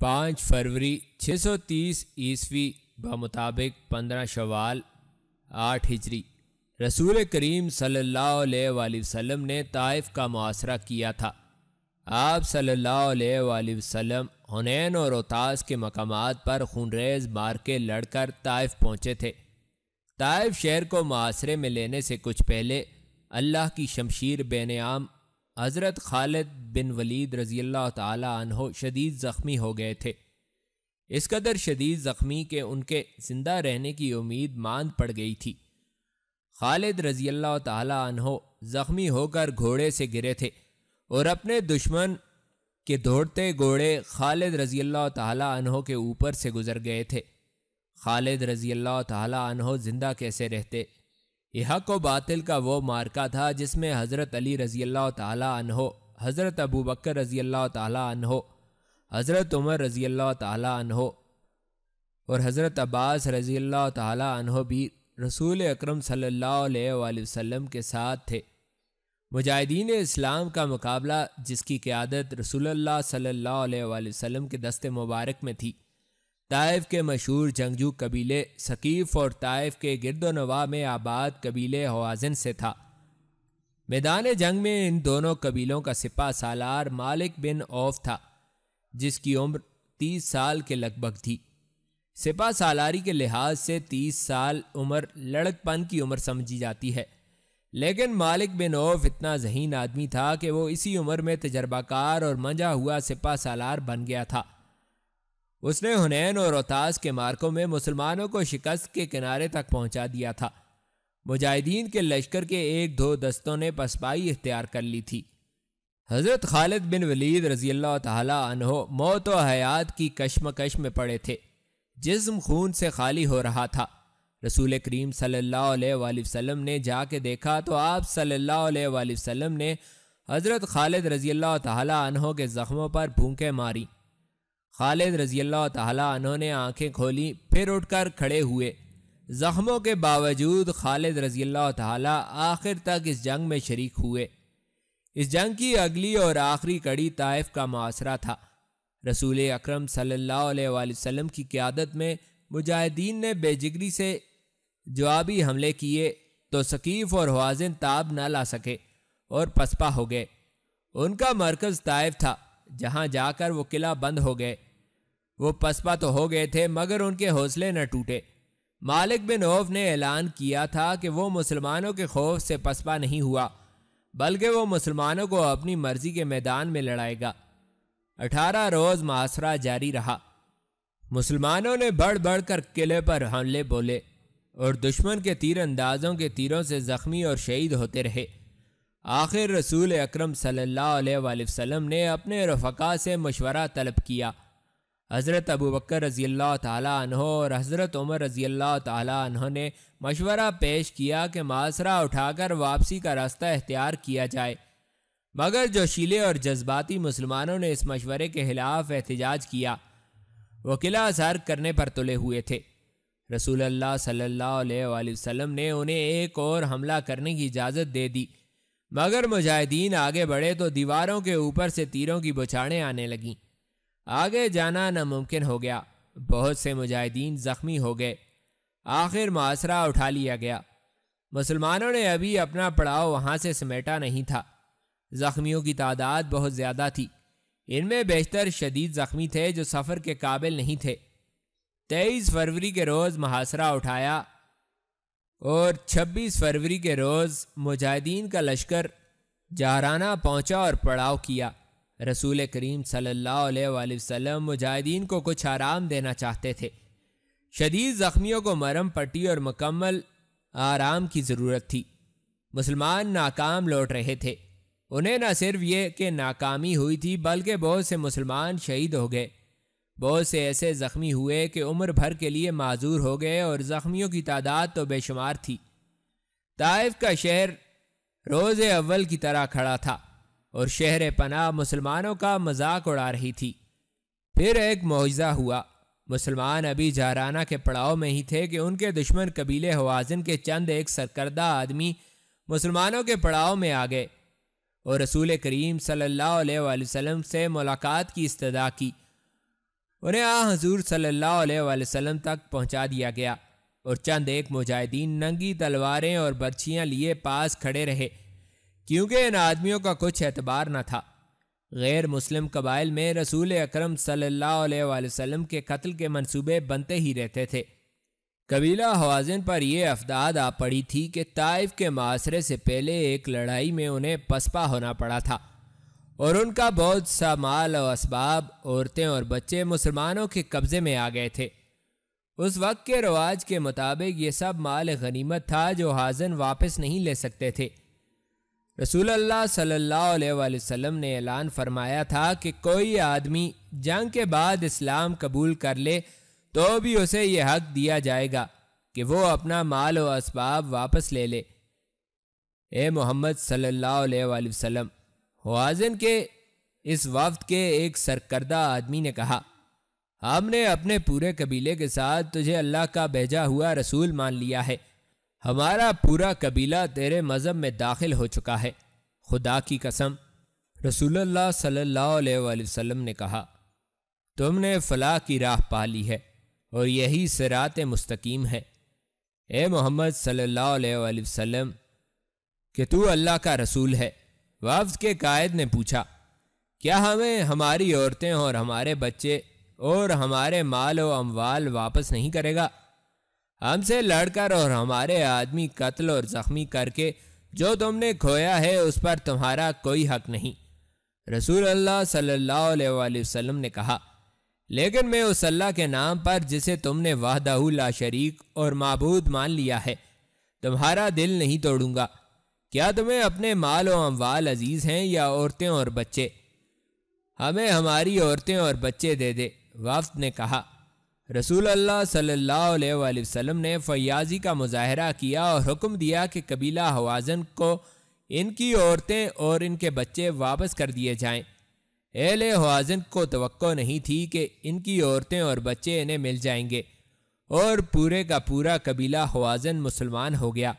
पाँच फरवरी 630 ईस्वी बमुताबिक पंद्रह शवाल आठ हिजरी रसूल करीम सल्लल्लाहु अलैहि वसल्लम ने ताइफ का मुआसरा किया था आप सल्लल्लाहु अलैहि वसल्लम हुनैन और रोतास के मकाम पर खूनरेज मार के लड़कर ताइफ पहुँचे थे ताइफ शहर को मासरे में लेने से कुछ पहले अल्लाह की शमशीर बेनआम हज़रत खालिद बिन वलीद रज़ी अल्लाह तहो शदीद ज़ख्मी हो गए थे इस कदर शदीद ज़ख्मी के उनके ज़िंदा रहने की उम्मीद मांद पड़ गई थी खालिद रज़ी अल्लाह तहो ज़ख्मी होकर घोड़े से गिरे थे और अपने दुश्मन के दौड़ते घोड़े खालिद रज़ी अल्लाह तहो के ऊपर से गुज़र गए थे खालिद रज़ी अल्लाह तहो ज़िंदा कैसे रहते यह को बातिल का वो मार्का था जिसमें हज़रत अली रजी अल्लाह तहो हज़रत अबू बकर रजी अल्लाह तहो हज़रत उमर रजी अल्लाह तहो और हज़रत अब्बास रजी अल्लाह तहो भी रसूल अक्रम वसम के साथ थे मुजाहिदीन इस्लाम का मुकाबला जिसकी क़्यादत रसूल सल्ला वसम के दस्ते मुबारक में थी ताइफ के मशहूर जंगजू कबीले सकीफ़ और ताइफ के गिरदोनवा में आबाद कबीले हवाजन से था मैदान जंग में इन दोनों कबीलों का सिपा सालार मालिक बिन औफ था जिसकी उम्र तीस साल के लगभग थी सिपा सालारी के लिहाज से तीस साल उम्र लड़कपन की उम्र समझी जाती है लेकिन मालिक बिन औफ इतना जहीन आदमी था कि वो इसी उम्र में तजर्बाकार और मंजा हुआ सिपा सालार बन गया था उसने हुनैन और रोहतास के मार्कों में मुसलमानों को शिकस्त के किनारे तक पहुंचा दिया था मुजाहिदीन के लश्कर के एक दो दस्तों ने पसपाई इख्तियार कर ली थी हज़रत खालिद बिन वलीद रजी अल्लाह तहो मौत व हयात की कश्मकश में पड़े थे जिस्म खून से खाली हो रहा था रसूल करीम सल्ला वसम ने जाके देखा तो आप सल्ला वसम ने हज़रत खालिद रजी अल्लाह तहो के ज़ख्मों पर भूखें मारी खालिद रजील्ला तहों ने आंखें खोली फिर उठकर खड़े हुए ज़ख्मों के बावजूद खालिद रजील्ला तहों आखिर तक इस जंग में शरीक हुए इस जंग की अगली और आखिरी कड़ी ताइफ का मासरा था रसूल अक्रम सल्लल्लाहु अलैहि वसल्लम की क्यादत में मुजाहिदीन ने बेजिगरी से जवाबी हमले किए तो सकीफ़ और हवाजन ताब न ला सके और पसपा हो गए उनका मरकज़ ताइफ था जहाँ जाकर वो किला बंद हो गए वो पसपा तो हो गए थे मगर उनके हौसले न टूटे मालिक बिन औफ ने ऐलान किया था कि वो मुसलमानों के खौफ से पसपा नहीं हुआ बल्कि वो मुसलमानों को अपनी मर्जी के मैदान में लड़ाएगा अठारह रोज़ मुहासरा जारी रहा मुसलमानों ने बढ़ बढ़ कर किले पर हमले बोले और दुश्मन के तीर अंदाजों के तीरों से ज़ख्मी और शहीद होते रहे आखिर रसूल अक्रम सल्लाम ने अपने रफ़ा से मशवरा तलब किया हज़रत अबू बकर रज़ी अल्लाह तहो और हज़रत उमर रज़ी अल्लाह तहों ने मशवरा पेश किया कि मासरा उठाकर वापसी का रास्ता अख्तियार किया जाए मगर जोशीले और जज्बाती मुसलमानों ने इस मशवरे के ख़िलाफ़ एहतजाज किया वह किला सर करने पर तुले हुए थे रसूल अल्लाह सल्ला वसम ने उन्हें एक और हमला करने की इजाज़त दे दी मगर मुजाहिदीन आगे बढ़े तो दीवारों के ऊपर से तीरों की बुछाड़ें आने लगीं आगे जाना नामुमकिन हो गया बहुत से मुजाहिदीन ज़ख्मी हो गए आखिर मुआसरा उठा लिया गया मुसलमानों ने अभी अपना पड़ाव वहाँ से समेटा नहीं था ज़ख्मियों की तादाद बहुत ज़्यादा थी इनमें बेहतर शदीद ज़ख्मी थे जो सफ़र के काबिल नहीं थे तेईस फरवरी के रोज़ मुहासरा उठाया और 26 फरवरी के रोज़ मुजाहिदीन का लश्कर जहराना पहुंचा और पड़ाव किया रसूल करीम सल्लल्लाहु अलैहि वसल्लम मुजाहिदीन को कुछ आराम देना चाहते थे शदीद ज़ख्मियों को मरम पट्टी और मकम्मल आराम की ज़रूरत थी मुसलमान नाकाम लौट रहे थे उन्हें न सिर्फ ये कि नाकामी हुई थी बल्कि बहुत से मुसलमान शहीद हो गए बहुत से ऐसे ज़ख्मी हुए कि उम्र भर के लिए माजूर हो गए और ज़ख्मियों की तादाद तो बेशुमार थी ताइफ का शहर रोज़ अव्वल की तरह खड़ा था और शहर पना मुसलमानों का मजाक उड़ा रही थी फिर एक मुआजा हुआ मुसलमान अभी जाराना के पड़ाव में ही थे कि उनके दुश्मन कबीले हवाजन के चंद एक सरकर्दा आदमी मुसलमानों के पड़ाव में आ गए और रसूल करीम सल्लल्लाहु अलैहि वसल्लम से मुलाकात की इस्तदा की उन्हें आ हजूर सल्लल्लाहु वसम तक पहुंचा दिया गया और चंद एक मुजाहिदीन नंगी तलवारें और बर्छियाँ लिए पास खड़े रहे क्योंकि इन आदमियों का कुछ एतबार न था गैर मुस्लिम कबाइल में रसूल अक्रम सल्लाम के कत्ल के मनसूबे बनते ही रहते थे कबीला हवाजन पर यह अफदाद आ पड़ी थी कि ताइफ के मासरे से पहले एक लड़ाई में उन्हें पसपा होना पड़ा था और उनका बहुत सा माल और इसबाब औरतें और बच्चे मुसलमानों के कब्जे में आ गए थे उस वक्त के रवाज के मुताबिक ये सब माल गनीमत था जो हाजन वापस नहीं ले सकते थे रसूल अल्लाह सल्लल्लाहु अलैहि वसल्लम ने ऐलान फरमाया था कि कोई आदमी जंग के बाद इस्लाम कबूल कर ले तो भी उसे यह हक दिया जाएगा कि वो अपना माल और इसबाब वापस ले ले ए मोहम्मद सल्लल्लाहु अलैहि वसल्लम हुआजन के इस वफ्त के एक सरकर्दा आदमी ने कहा हमने अपने पूरे कबीले के साथ तुझे अल्लाह का भेजा हुआ रसूल मान लिया है हमारा पूरा कबीला तेरे मज़हब में दाखिल हो चुका है खुदा की कसम रसूलुल्लाह सल्लल्लाहु अलैहि वसल्लम ने कहा तुमने फलाह की राह पा ली है और यही सरात मुस्तकीम है ए मोहम्मद सल्लल्लाहु अलैहि वसल्लम कि तू अल्लाह का रसूल है वफ्द के कायद ने पूछा क्या हमें हमारी औरतें और हमारे बच्चे और हमारे माल व अमवाल वापस नहीं करेगा हमसे लड़कर और हमारे आदमी कत्ल और ज़ख्मी करके जो तुमने खोया है उस पर तुम्हारा कोई हक नहीं रसूल अल्लाह सल्लल्लाहु अलैहि वसल्लम ने कहा लेकिन मैं उस अल्लाह के नाम पर जिसे तुमने वाहदाहू ला शरीक और मबूद मान लिया है तुम्हारा दिल नहीं तोड़ूंगा क्या तुम्हें अपने माल और अमवाल अजीज हैं या औरतें और बच्चे हमें हमारी औरतें और बच्चे दे दे वफ्त ने कहा रसूल अल्लाह सल्लल्लाहु अलैहि वसल्लम ने फयाजी का मुजाहरा किया और हुक्म दिया कि कबीला हवाजन को इनकी औरतें और इनके बच्चे वापस कर दिए जाएं। एल हवाजन को तो नहीं थी कि इनकी औरतें और बच्चे इन्हें मिल जाएंगे और पूरे का पूरा कबीला हवाजन मुसलमान हो गया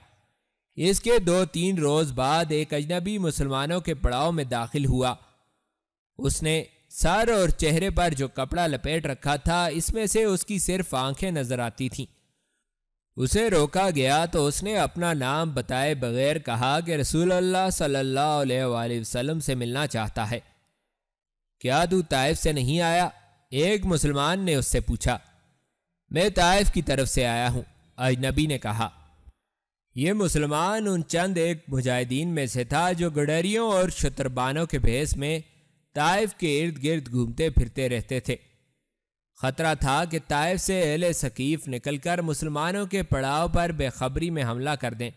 इसके दो तीन रोज बाद एक अजनबी मुसलमानों के पड़ाव में दाखिल हुआ उसने सर और चेहरे पर जो कपड़ा लपेट रखा था इसमें से उसकी सिर्फ आंखें नजर आती थीं। उसे रोका गया तो उसने अपना नाम बताए बगैर कहा कि रसूल अल्लाह सल्लल्लाहु अलैहि वसल्लम से मिलना चाहता है क्या तू ताइफ से नहीं आया एक मुसलमान ने उससे पूछा मैं ताइफ की तरफ से आया हूँ अजनबी ने कहा ये मुसलमान उन चंद एक मुजाहिदीन में से था जो गडरियों और शतरबानों के भेस में ताइफ के इर्द गिर्द घूमते फिरते रहते थे खतरा था कि ताइफ से अहल सकीफ़ निकलकर मुसलमानों के पड़ाव पर बेखबरी में हमला कर दें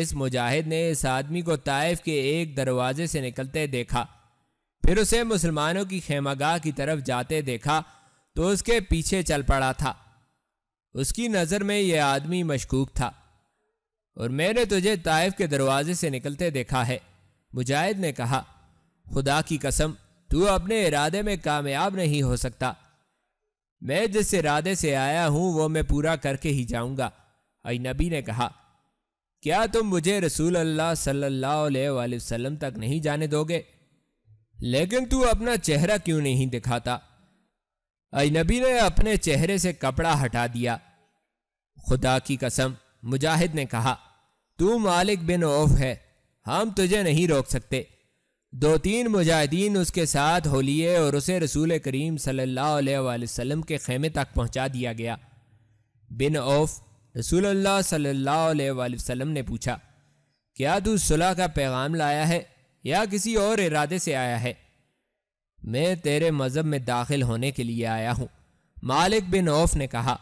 इस मुजाहिद ने इस आदमी को ताइफ के एक दरवाजे से निकलते देखा फिर उसे मुसलमानों की खेमागाह की तरफ जाते देखा तो उसके पीछे चल पड़ा था उसकी नज़र में यह आदमी मशकूक था और मैंने तुझे ताइफ के दरवाजे से निकलते देखा है मुजाहिद ने कहा खुदा की कसम तू अपने इरादे में कामयाब नहीं हो सकता मैं जिस इरादे से आया हूं वो मैं पूरा करके ही जाऊंगा अनबी ने कहा क्या तुम मुझे रसूल अल्लाह सल्लल्लाहु अलैहि वसल्लम तक नहीं जाने दोगे लेकिन तू अपना चेहरा क्यों नहीं दिखाता अजनबी ने अपने चेहरे से कपड़ा हटा दिया खुदा की कसम मुजाहिद ने कहा तू मालिक बिन औफ है हम तुझे नहीं रोक सकते दो तीन मुजाहिदीन उसके साथ हो लिए और उसे रसूल करीम सल्लल्लाहु अलैहि वसल्लम के खेमे तक पहुंचा दिया गया बिन औफ रसूल सल्लल्लाहु अलैहि वसल्लम ने पूछा क्या तू सुलह का पैगाम लाया है या किसी और इरादे से आया है मैं तेरे मज़हब में दाखिल होने के लिए आया हूँ मालिक बिन औफ ने कहा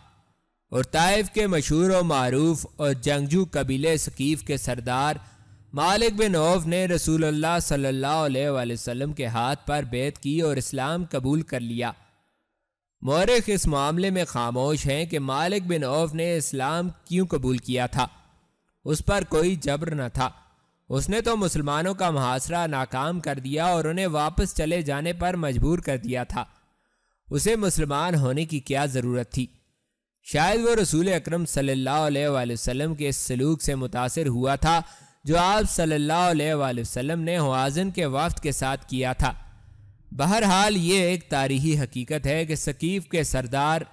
और ताइफ के मशहूर मरूफ और जंगजू कबीले सकीफ़ के सरदार मालिक बिन ओफ ने रसूल सल्लाम सल्लल्लाहु अलैहि वसल्लम के हाथ पर बैत की और इस्लाम कबूल कर लिया मौरख इस मामले में खामोश हैं कि मालिक बिन ओफ ने इस्लाम क्यों कबूल किया था उस पर कोई जबर न था उसने तो मुसलमानों का मुहासरा नाकाम कर दिया और उन्हें वापस चले जाने पर मजबूर कर दिया था उसे मुसलमान होने की क्या ज़रूरत थी शायद वह रसूल अक्रम सम के सलूक से मुतासर हुआ था जो आप सल्लल्लाहु वसम ने हवाजन के वफ्त के साथ किया था बहरहाल ये एक तारीखी हकीकत है कि सकीफ़ के सरदार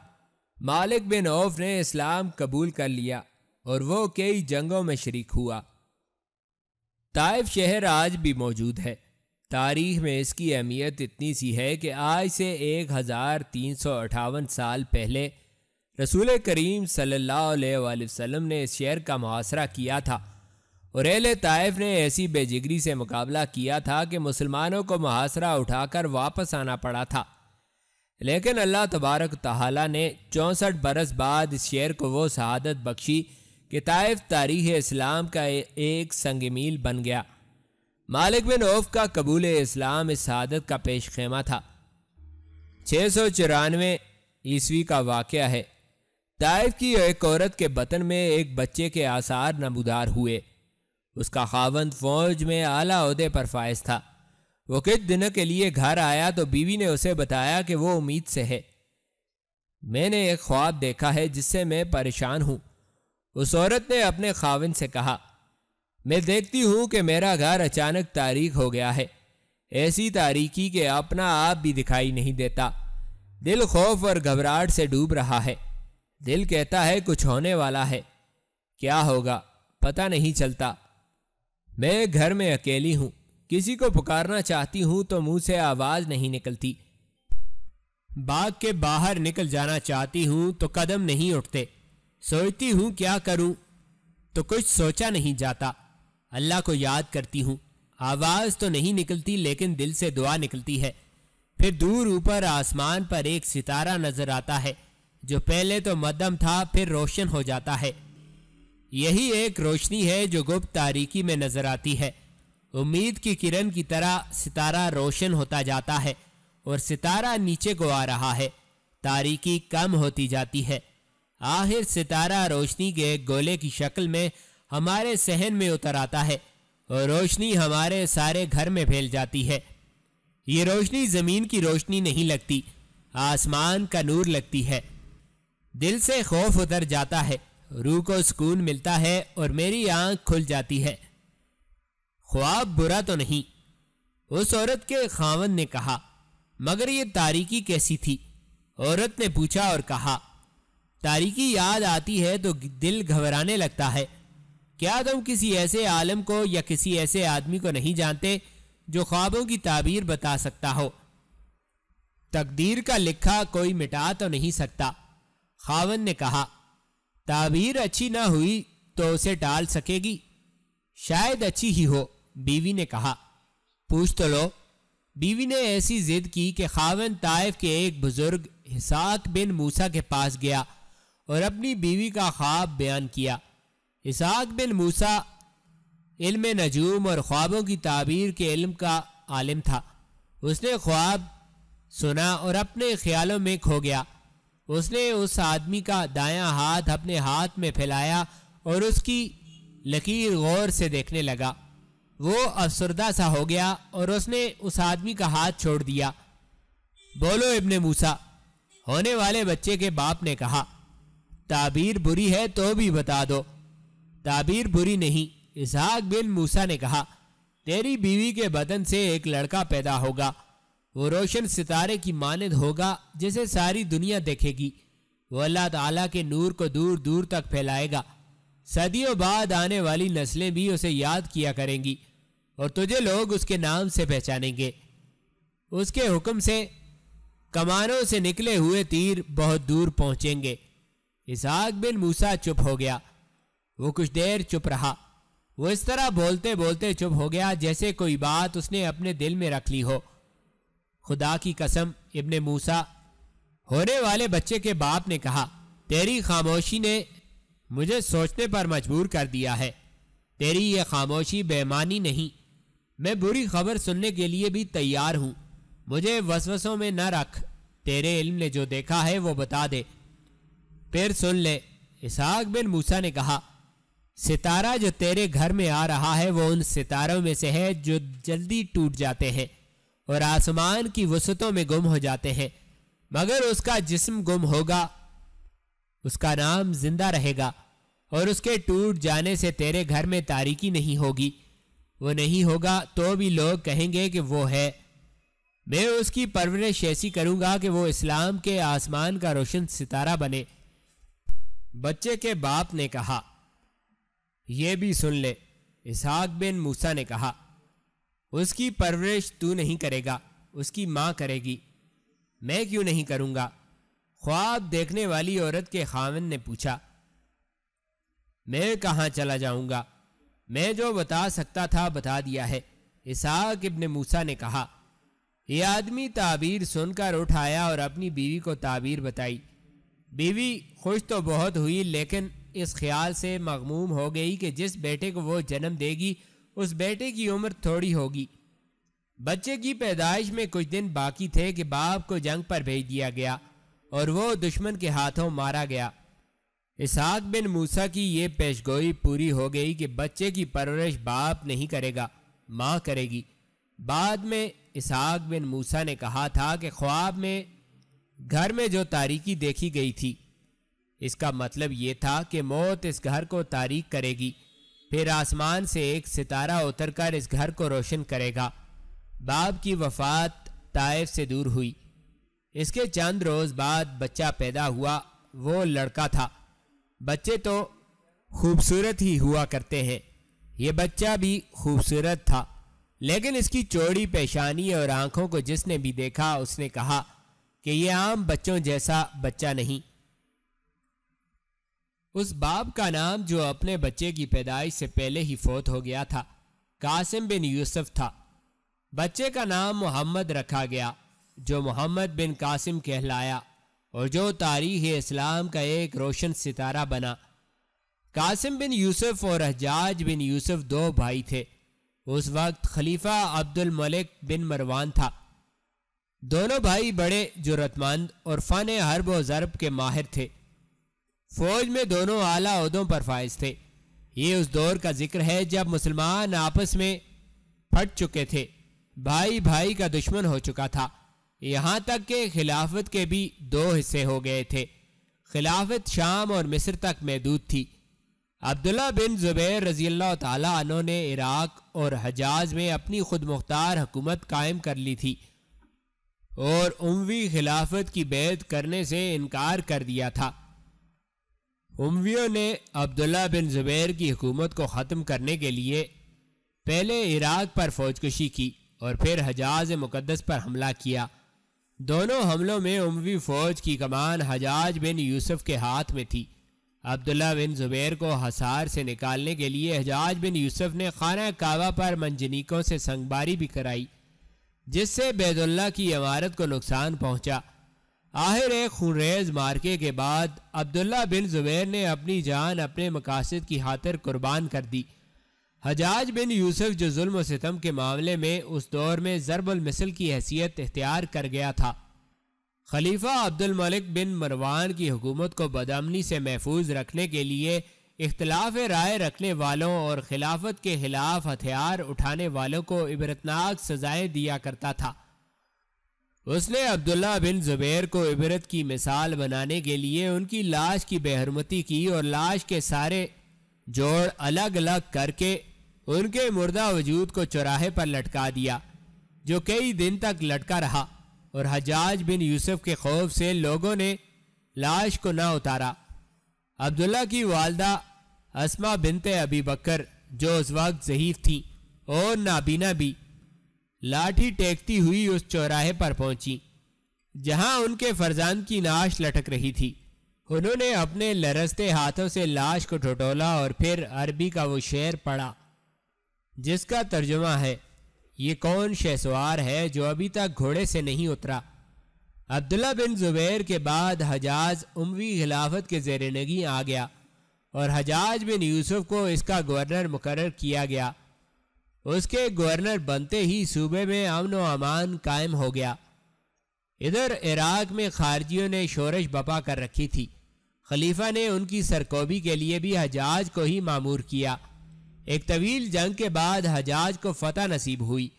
मालिक बिन औफ ने इस्लाम कबूल कर लिया और वो कई जंगों में शरीक हुआ ताइफ शहर आज भी मौजूद है तारीख में इसकी अहमियत इतनी सी है कि आज से एक हज़ार तीन सौ अठावन साल पहले रसूल करीम सल्लल्लाहु वसम वसल्लम ने इस शहर का मुहासरा किया था और एल ताइफ ने ऐसी बेजिगरी से मुकाबला किया था कि मुसलमानों को मुहासरा उठाकर वापस आना पड़ा था लेकिन अल्लाह तबारक तहला ने चौंसठ बरस बाद इस शहर को वो शहादत बख्शी कि ताइफ तारीख इस्लाम का एक संग मील बन गया मालिक बिन ओफ का कबूल इस्लाम इस शहादत का पेश खेमा था छः सौ चौरानवे ईस्वी का वाक़ है ताइफ की एक औरत के बतन में एक बच्चे के आसार नमदार हुए उसका खावंद फौज में आला अहदे पर फायज था वो कुछ दिनों के लिए घर आया तो बीवी ने उसे बताया कि वो उम्मीद से है मैंने एक ख्वाब देखा है जिससे मैं परेशान हूँ उस औरत ने अपने खाविन से कहा मैं देखती हूँ कि मेरा घर अचानक तारीख हो गया है ऐसी तारीखी के अपना आप भी दिखाई नहीं देता दिल खौफ और घबराहट से डूब रहा है दिल कहता है कुछ होने वाला है क्या होगा पता नहीं चलता मैं घर में अकेली हूं किसी को पुकारना चाहती हूं तो मुंह से आवाज़ नहीं निकलती बाग के बाहर निकल जाना चाहती हूं तो कदम नहीं उठते सोचती हूं क्या करूं तो कुछ सोचा नहीं जाता अल्लाह को याद करती हूं आवाज़ तो नहीं निकलती लेकिन दिल से दुआ निकलती है फिर दूर ऊपर आसमान पर एक सितारा नज़र आता है जो पहले तो मदम था फिर रोशन हो जाता है यही एक रोशनी है जो गुप्त तारीकी में नजर आती है उम्मीद की किरण की तरह सितारा रोशन होता जाता है और सितारा नीचे को आ रहा है तारीकी कम होती जाती है आखिर सितारा रोशनी के एक गोले की शक्ल में हमारे सहन में उतर आता है और रोशनी हमारे सारे घर में फैल जाती है ये रोशनी ज़मीन की रोशनी नहीं लगती आसमान का नूर लगती है दिल से खौफ उतर जाता है रूह को सुकून मिलता है और मेरी आंख खुल जाती है ख्वाब बुरा तो नहीं उस औरत के खावन ने कहा मगर ये तारीकी कैसी थी औरत ने पूछा और कहा तारीकी याद आती है तो दिल घबराने लगता है क्या तुम किसी ऐसे आलम को या किसी ऐसे आदमी को नहीं जानते जो ख्वाबों की ताबीर बता सकता हो तकदीर का लिखा कोई मिटा तो नहीं सकता खावन ने कहा ताबीर अच्छी ना हुई तो उसे टाल सकेगी शायद अच्छी ही हो बीवी ने कहा पूछ तो लो बीवी ने ऐसी जिद की कि खावन ताइफ के एक बुजुर्ग हिसाक बिन मूसा के पास गया और अपनी बीवी का ख्वाब बयान किया इसाक बिन मूसा इल्म नजूम और ख्वाबों की ताबीर के इल्म का आलिम था उसने ख्वाब सुना और अपने ख्यालों में खो गया उसने उस आदमी का दायां हाथ अपने हाथ में फैलाया और उसकी लकीर गौर से देखने लगा वो अफसरदा सा हो गया और उसने उस आदमी का हाथ छोड़ दिया बोलो इब्ने मूसा होने वाले बच्चे के बाप ने कहा ताबीर बुरी है तो भी बता दो ताबीर बुरी नहीं इसहाक बिन मूसा ने कहा तेरी बीवी के बदन से एक लड़का पैदा होगा वो रोशन सितारे की मानद होगा जिसे सारी दुनिया देखेगी वो अल्लाह ताला के नूर को दूर दूर तक फैलाएगा सदियों बाद आने वाली नस्लें भी उसे याद किया करेंगी और तुझे लोग उसके नाम से पहचानेंगे उसके हुक्म से कमानों से निकले हुए तीर बहुत दूर पहुंचेंगे इसहाक बिन मूसा चुप हो गया वो कुछ देर चुप रहा वो इस तरह बोलते बोलते चुप हो गया जैसे कोई बात उसने अपने दिल में रख ली हो खुदा की कसम इब्ने मूसा होने वाले बच्चे के बाप ने कहा तेरी खामोशी ने मुझे सोचने पर मजबूर कर दिया है तेरी यह खामोशी बेमानी नहीं मैं बुरी खबर सुनने के लिए भी तैयार हूँ मुझे वसवसों में न रख तेरे इल्म ने जो देखा है वो बता दे फिर सुन ले इसहाक बिन मूसा ने कहा सितारा जो तेरे घर में आ रहा है वो उन सितारों में से है जो जल्दी टूट जाते हैं और आसमान की वसतों में गुम हो जाते हैं मगर उसका जिस्म गुम होगा उसका नाम जिंदा रहेगा और उसके टूट जाने से तेरे घर में तारीकी नहीं होगी वो नहीं होगा तो भी लोग कहेंगे कि वो है मैं उसकी परवरिश ऐसी करूंगा कि वो इस्लाम के आसमान का रोशन सितारा बने बच्चे के बाप ने कहा यह भी सुन ले इसहाक बिन मूसा ने कहा उसकी परवरिश तू नहीं करेगा उसकी माँ करेगी मैं क्यों नहीं करूँगा ख्वाब देखने वाली औरत के खावन ने पूछा मैं कहाँ चला जाऊँगा मैं जो बता सकता था बता दिया है इसाक इब्न मूसा ने कहा यह आदमी ताबीर सुनकर उठाया और अपनी बीवी को ताबीर बताई बीवी खुश तो बहुत हुई लेकिन इस ख्याल से मगमूम हो गई कि जिस बेटे को वो जन्म देगी उस बेटे की उम्र थोड़ी होगी बच्चे की पैदाइश में कुछ दिन बाकी थे कि बाप को जंग पर भेज दिया गया और वो दुश्मन के हाथों मारा गया इसहाक बिन मूसा की ये पेशगोई पूरी हो गई कि बच्चे की परवरिश बाप नहीं करेगा माँ करेगी बाद में इसहाक बिन मूसा ने कहा था कि ख्वाब में घर में जो तारीकी देखी गई थी इसका मतलब ये था कि मौत इस घर को तारीख करेगी फिर आसमान से एक सितारा उतरकर इस घर को रोशन करेगा बाप की वफात ताइफ से दूर हुई इसके चंद रोज़ बाद बच्चा पैदा हुआ वो लड़का था बच्चे तो खूबसूरत ही हुआ करते हैं ये बच्चा भी खूबसूरत था लेकिन इसकी चौड़ी पेशानी और आंखों को जिसने भी देखा उसने कहा कि यह आम बच्चों जैसा बच्चा नहीं उस बाप का नाम जो अपने बच्चे की पैदाइश से पहले ही फोत हो गया था कासिम बिन यूसुफ था बच्चे का नाम मोहम्मद रखा गया जो मोहम्मद बिन कासिम कहलाया और जो तारीख इस्लाम का एक रोशन सितारा बना कासिम बिन यूसुफ और हजाज बिन यूसुफ दो भाई थे उस वक्त खलीफा अब्दुल मलिक बिन मरवान था दोनों भाई बड़े जरूरतमंद और फ़न हरब व ज़रब के माहिर थे फौज में दोनों आला अहदों पर फायज थे ये उस दौर का जिक्र है जब मुसलमान आपस में फट चुके थे भाई भाई का दुश्मन हो चुका था यहाँ तक कि खिलाफत के भी दो हिस्से हो गए थे खिलाफत शाम और मिस्र तक महदूद थी अब्दुल्ला बिन जुबैर रजी अल्लाह ने इराक और हजाज में अपनी खुद मुख्तार हुकूमत कायम कर ली थी और उमवी खिलाफत की बैत करने से इनकार कर दिया था उमवियों ने अब्दुल्ला बिन ज़ुबैर की हुकूमत को ख़त्म करने के लिए पहले इराक पर फौजकशी की और फिर हजाज मुकदस पर हमला किया दोनों हमलों में उमवी फौज की कमान हजाज बिन यूसुफ के हाथ में थी अब्दुल्ला बिन ज़ुबैर को हसार से निकालने के लिए हजाज बिन यूसुफ ने खाना कावा पर मंजनीकों से संगबारी भी कराई जिससे बैदुल्ला की इमारत को नुकसान पहुंचा। आहिर एक खूनरेज मार्के के बाद अब्दुल्ला बिन जुबैर ने अपनी जान अपने मकासद की खातर कुर्बान कर दी हजाज बिन यूसुफ जो जुल्म सितम के मामले में उस दौर में ज़रबल मिसल की हैसियत इख्तियार कर गया था खलीफा अब्दुल मलिक बिन मरवान की हुकूमत को बदमनी से महफूज रखने के लिए इख्तलाफ राय रखने वालों और खिलाफत के खिलाफ हथियार उठाने वालों को इबरतनाक सजाएं दिया करता था उसने अब्दुल्ला बिन जुबैर को इबरत की मिसाल बनाने के लिए उनकी लाश की बेहरमती की और लाश के सारे जोड़ अलग अलग करके उनके मुर्दा वजूद को चौराहे पर लटका दिया जो कई दिन तक लटका रहा और हजाज बिन यूसुफ के खौफ से लोगों ने लाश को ना उतारा अब्दुल्ला की वालदा असमा बिनते अबी बकर जो उस वक्त जहीफ थी और नाबीना भी लाठी टेकती हुई उस चौराहे पर पहुंची जहां उनके फरजान की नाश लटक रही थी उन्होंने अपने लरसते हाथों से लाश को ठटोला और फिर अरबी का वो शेर पढ़ा जिसका तर्जुमा है ये कौन शेसवार है जो अभी तक घोड़े से नहीं उतरा अब्दुल्ला बिन जुबैर के बाद हजाज उमवी खिलाफत के जेरनगी आ गया और हजाज बिन यूसुफ को इसका गवर्नर मुकर किया गया उसके गवर्नर बनते ही सूबे में अमन व अमान कायम हो गया इधर इराक में खारजियों ने शोरश बपा कर रखी थी खलीफा ने उनकी सरकोबी के लिए भी हजाज को ही मामूर किया एक तवील जंग के बाद हजाज को फतह नसीब हुई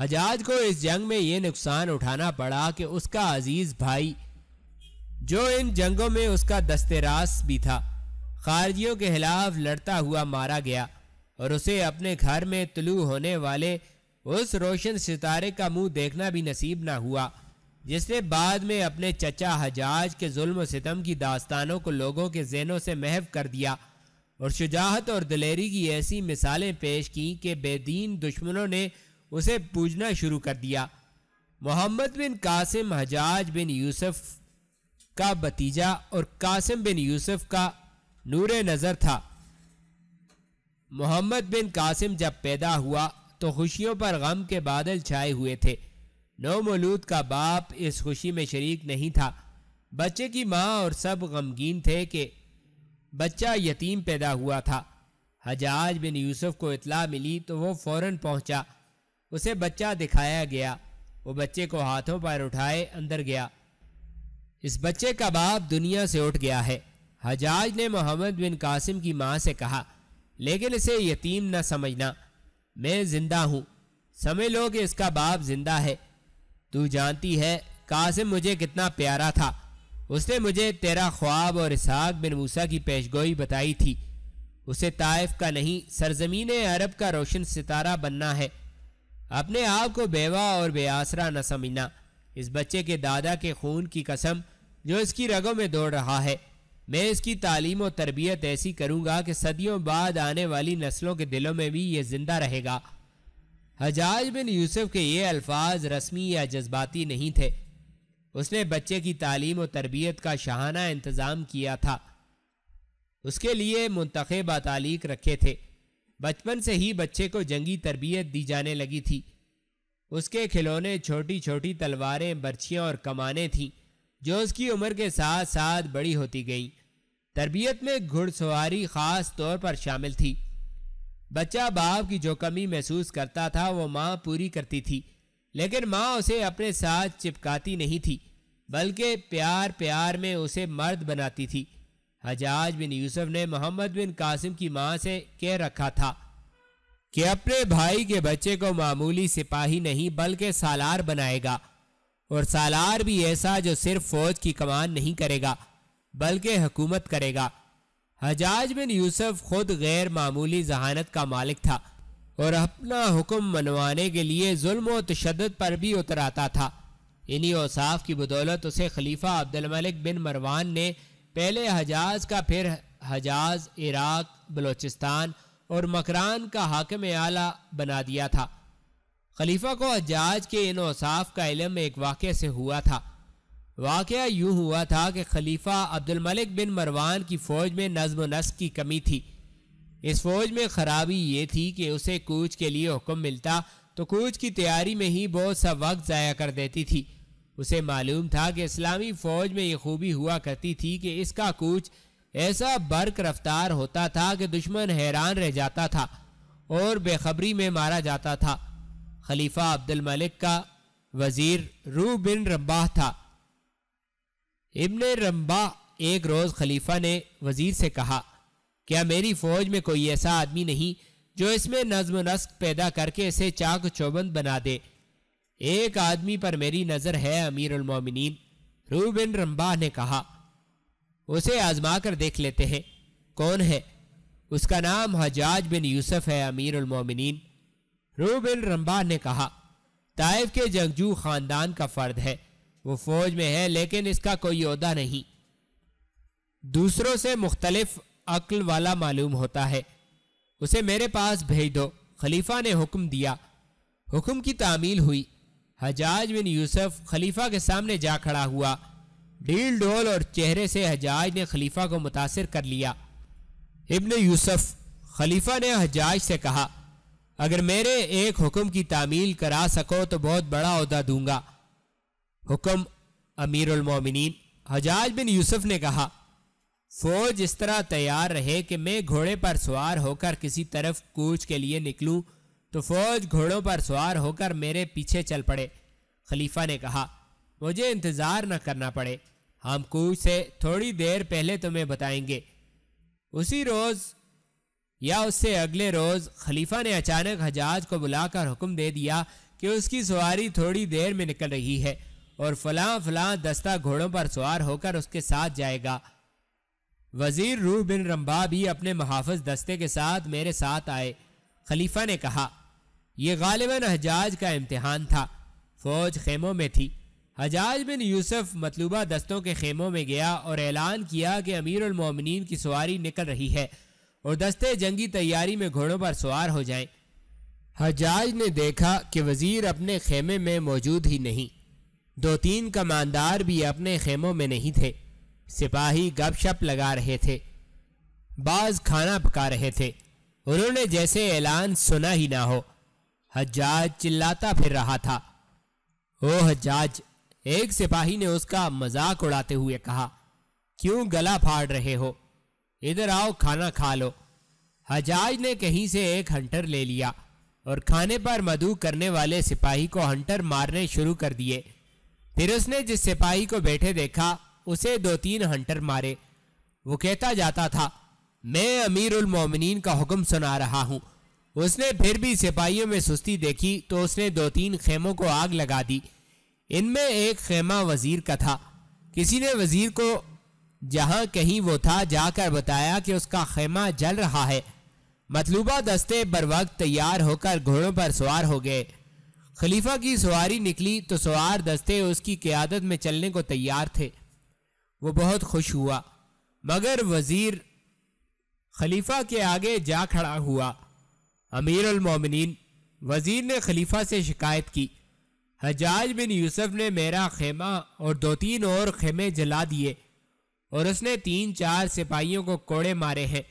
हजाज को इस जंग में यह नुकसान उठाना पड़ा कि उसका अजीज़ भाई जो इन जंगों में उसका दस्तेरास भी था खारजियों के खिलाफ लड़ता हुआ मारा गया और उसे अपने घर में तुलू होने वाले उस रोशन सितारे का मुंह देखना भी नसीब ना हुआ जिसने बाद में अपने चचा हजाज के जुल्म सितम की दास्तानों को लोगों के जहनों से महव कर दिया और शुजाहत और दलेरी की ऐसी मिसालें पेश की कि बेदीन दुश्मनों ने उसे पूजना शुरू कर दिया मोहम्मद बिन कासिम हजाज बिन यूसुफ का भतीजा और कासिम बिन यूसुफ का नूर नज़र था मोहम्मद बिन कासिम जब पैदा हुआ तो खुशियों पर गम के बादल छाए हुए थे मलूद का बाप इस खुशी में शरीक नहीं था बच्चे की माँ और सब गमगीन थे कि बच्चा यतीम पैदा हुआ था हजाज बिन यूसुफ को इतला मिली तो वो फौरन पहुंचा उसे बच्चा दिखाया गया वो बच्चे को हाथों पर उठाए अंदर गया इस बच्चे का बाप दुनिया से उठ गया है हजाज ने मोहम्मद बिन कासिम की माँ से कहा लेकिन इसे यतीम न समझना मैं ज़िंदा हूँ समझ लो कि इसका बाप ज़िंदा है तू जानती है कासिम मुझे कितना प्यारा था उसने मुझे तेरा ख्वाब और इसहाक बिन मूसा की पेशगोई बताई थी उसे ताइफ का नहीं सरजमीन अरब का रोशन सितारा बनना है अपने आप को बेवा और बेआसरा न समझना इस बच्चे के दादा के खून की कसम जो इसकी रगों में दौड़ रहा है मैं इसकी तालीम और तरबियत ऐसी करूँगा कि सदियों बाद आने वाली नस्लों के दिलों में भी ये ज़िंदा रहेगा हजाज बिन यूसुफ के ये अल्फाज रस्मी या जज्बाती नहीं थे उसने बच्चे की तालीम और तरबियत का शाहाना इंतज़ाम किया था उसके लिए मुंतखब तालीक रखे थे बचपन से ही बच्चे को जंगी तरबियत दी जाने लगी थी उसके खिलौने छोटी छोटी तलवारें बर्छियाँ और कमाने थीं जो उसकी उम्र के साथ साथ बड़ी होती गई तरबियत में घुड़सवारी ख़ास तौर पर शामिल थी बच्चा बाप की जो कमी महसूस करता था वो माँ पूरी करती थी लेकिन माँ उसे अपने साथ चिपकाती नहीं थी बल्कि प्यार प्यार में उसे मर्द बनाती थी हजाज बिन यूसुफ ने मोहम्मद बिन कासिम की माँ से कह रखा था कि अपने भाई के बच्चे को मामूली सिपाही नहीं बल्कि सालार बनाएगा और सालार भी ऐसा जो सिर्फ फौज की कमान नहीं करेगा बल्कि हुकूमत करेगा हजाज बिन यूसुफ खुद गैर मामूली जहानत का मालिक था और अपना हुक्म मनवाने के लिए जुल्म तशद पर भी उतर आता था इन्हीं औसाफ की बदौलत उसे खलीफा अब्दुलमलिक बिन मरवान ने पहले हजाज का फिर हजाज इराक बलोचिस्तान और मकरान का हाकम आला बना दिया था खलीफा को अजाज के इन औसाफ का इलम एक वाक़े से हुआ था वाक़ यूँ हुआ था कि खलीफा अब्दुलमलिक बिन मरवान की फ़ौज में नज्म नस्क की कमी थी इस फौज में खराबी ये थी कि उसे कूच के लिए हुक्म मिलता तो कूच की तैयारी में ही बहुत सा वक्त ज़ाया कर देती थी उसे मालूम था कि इस्लामी फ़ौज में ये खूबी हुआ करती थी कि इसका कूच ऐसा बर्क रफ्तार होता था कि दुश्मन हैरान रह जाता था और बेखबरी में मारा जाता था खलीफा अब्दुल मलिक का वजीर रू बिन रम्बाह था इबन रम्बाह एक रोज़ खलीफा ने वजीर से कहा क्या मेरी फौज में कोई ऐसा आदमी नहीं जो इसमें नज्म नस्क पैदा करके इसे चाक चौबंद बना दे एक आदमी पर मेरी नज़र है अमीर उलमोमिन रू बिन रम्बाह ने कहा उसे आजमा कर देख लेते हैं कौन है उसका नाम हजाज बिन यूसुफ है अमीर उलमोमिन रूबिन रंबा ने कहा ताइफ के जंगजू खानदान का फर्द है वो फौज में है लेकिन इसका कोई अहदा नहीं दूसरों से मुख्तलफ अक्ल वाला मालूम होता है उसे मेरे पास भेज दो खलीफा ने हुक्म दिया हुक्म की तामील हुई हजाज बिन यूसुफ खलीफा के सामने जा खड़ा हुआ डील डोल और चेहरे से हजाज ने खलीफा को मुतासर कर लिया इब्न यूसुफ खलीफा ने हजाज से कहा अगर मेरे एक हुक्म की तामील करा सको तो बहुत बड़ा अहदा दूंगा हुक्म अमीरमिन हजाज बिन यूसुफ ने कहा फौज इस तरह तैयार रहे कि मैं घोड़े पर सवार होकर किसी तरफ कूच के लिए निकलूं तो फौज घोड़ों पर सवार होकर मेरे पीछे चल पड़े खलीफा ने कहा मुझे इंतज़ार न करना पड़े हम कूच से थोड़ी देर पहले तुम्हें बताएंगे उसी रोज़ या उससे अगले रोज खलीफा ने अचानक हजाज को बुलाकर हुक्म दे दिया कि उसकी सवारी थोड़ी देर में निकल रही है और फलां फलां दस्ता घोड़ों पर सवार होकर उसके साथ जाएगा वजीर रूह बिन रंबा भी अपने महाफज दस्ते के साथ मेरे साथ आए खलीफा ने कहा यह गालिबा हजाज का इम्तहान था फौज खेमों में थी हजाज बिन यूसुफ मतलूबा दस्तों के खेमों में गया और ऐलान किया कि अमीर उलमिन की सवारी निकल रही है और दस्ते जंगी तैयारी में घोड़ों पर सवार हो जाएं। हजाज ने देखा कि वजीर अपने खेमे में मौजूद ही नहीं दो तीन कमानदार भी अपने खेमों में नहीं थे सिपाही गपशप लगा रहे थे बाज खाना पका रहे थे उन्होंने जैसे ऐलान सुना ही ना हो हजाज चिल्लाता फिर रहा था ओ हजाज एक सिपाही ने उसका मजाक उड़ाते हुए कहा क्यों गला फाड़ रहे हो इधर आओ खाना खा लो हजाज ने कहीं से एक हंटर ले लिया और खाने पर मधु करने वाले सिपाही को हंटर मारने शुरू कर दिए फिर उसने जिस सिपाही को बैठे देखा उसे दो तीन हंटर मारे वो कहता जाता था मैं अमीर मोमिन का हुक्म सुना रहा हूँ उसने फिर भी सिपाहियों में सुस्ती देखी तो उसने दो तीन खेमों को आग लगा दी इनमें एक खेमा वजीर का था किसी ने वजीर को जहाँ कहीं वो था जाकर बताया कि उसका खेमा जल रहा है मतलूबा दस्ते बर वक्त तैयार होकर घोड़ों पर सवार हो गए खलीफा की सवारी निकली तो सवार दस्ते उसकी क्यादत में चलने को तैयार थे वो बहुत खुश हुआ मगर वज़ीर खलीफा के आगे जा खड़ा हुआ अमीर उलमोमिन वज़ीर ने खलीफा से शिकायत की हजाज बिन यूसुफ ने मेरा खेमा और दो तीन और खेमे जला दिए और उसने तीन चार सिपाहियों को कोड़े मारे हैं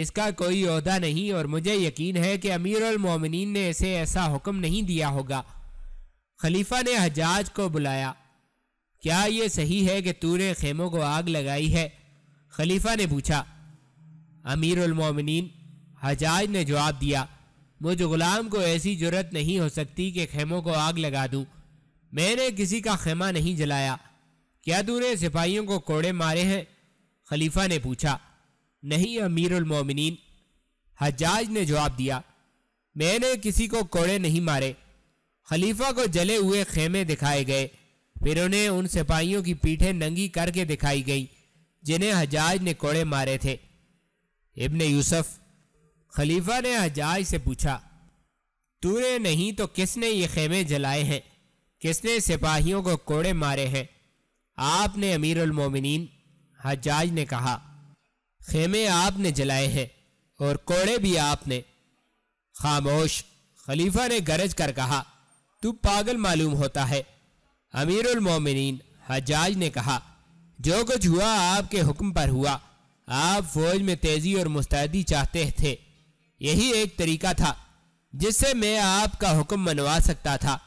इसका कोई अहदा नहीं और मुझे यकीन है कि अमीर उलमोमिन ने इसे ऐसा हुक्म नहीं दिया होगा खलीफा ने हजाज को बुलाया क्या ये सही है कि तूने खेमों को आग लगाई है खलीफा ने पूछा अमीर उलमोमिन हजाज ने जवाब दिया मुझ गुलाम को ऐसी जरूरत नहीं हो सकती कि खेमों को आग लगा दूँ मैंने किसी का खेमा नहीं जलाया क्या तूने सिपाहियों को कोड़े मारे हैं खलीफा ने पूछा नहीं अमीरमिन हजाज ने जवाब दिया मैंने किसी को कोड़े नहीं मारे खलीफा को जले हुए खेमे दिखाए गए फिर उन्हें उन सिपाहियों की पीठें नंगी करके दिखाई गई जिन्हें हजाज ने कोड़े मारे थे इब्ने यूसुफ खलीफा ने हजाज से पूछा तूने नहीं तो किसने ये खेमे जलाए हैं किसने सिपाहियों को कोड़े मारे हैं आपने अमीर उलमोमिन हजाज ने कहा खेमे आपने जलाए हैं और कोड़े भी आपने खामोश खलीफा ने गरज कर कहा तू पागल मालूम होता है अमीर उलमोमिन हजाज ने कहा जो कुछ हुआ आपके हुक्म पर हुआ आप फौज में तेजी और मुस्तैदी चाहते थे यही एक तरीका था जिससे मैं आपका हुक्म मनवा सकता था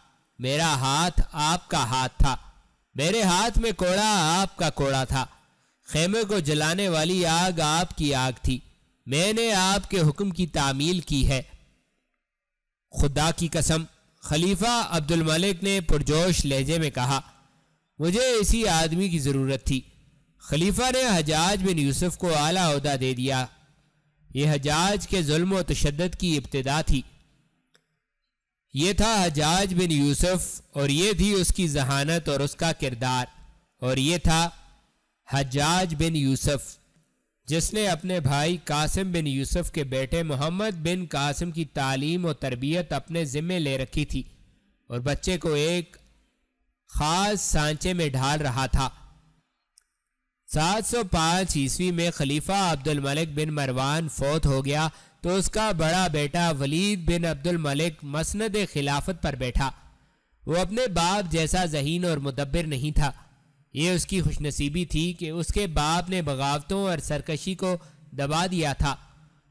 मेरा हाथ आपका हाथ था मेरे हाथ में कोड़ा आपका कोड़ा था खेमे को जलाने वाली आग आपकी आग थी मैंने आपके हुक्म की तामील की है खुदा की कसम खलीफा अब्दुल मलिक ने पुरजोश लहजे में कहा मुझे इसी आदमी की ज़रूरत थी खलीफा ने हजाज बिन यूसुफ को आला अहदा दे दिया ये हजाज के जुल्म व तशद की इब्तदा थी ये था हजाज बिन यूसुफ और ये थी उसकी जहानत और उसका किरदार और ये था हजाज बिन यूसुफ जिसने अपने भाई कासिम बिन यूसुफ के बेटे मोहम्मद बिन कासिम की तालीम और तरबियत अपने ज़िम्मे ले रखी थी और बच्चे को एक ख़ास सांचे में ढाल रहा था 705 ईस्वी में खलीफा अब्दुल मलिक बिन मरवान फौत हो गया तो उसका बड़ा बेटा वलीद बिन अब्दुल मलिक मसंद खिलाफत पर बैठा वो अपने बाप जैसा जहीन और मुदब्बिर नहीं था ये उसकी खुशनसीबी थी कि उसके बाप ने बगावतों और सरकशी को दबा दिया था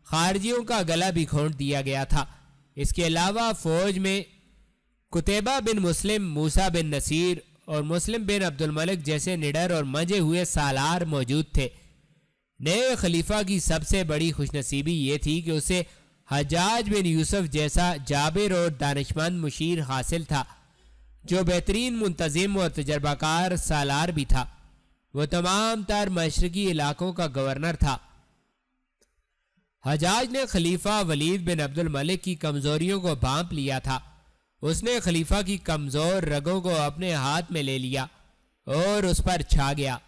खारजियों का गला भी घोंट दिया गया था इसके अलावा फौज में कुतैबा बिन मुस्लिम मूसा बिन नसीर और मुस्लिम बिन अब्दुल मलिक जैसे निडर और मजे हुए सालार मौजूद थे नए खलीफा की सबसे बड़ी खुशनसीबी ये थी कि उसे हजाज बिन यूसुफ जैसा जाबिर और दानशमंद मुशीर हासिल था जो बेहतरीन मुंतजिम और तजर्बाकार सालार भी था वह तमाम तर मशरकी इलाकों का गवर्नर था हजाज ने खलीफा वलीद बिन अब्दुल मलिक की कमजोरियों को भांप लिया था उसने खलीफा की कमजोर रगों को अपने हाथ में ले लिया और उस पर छा गया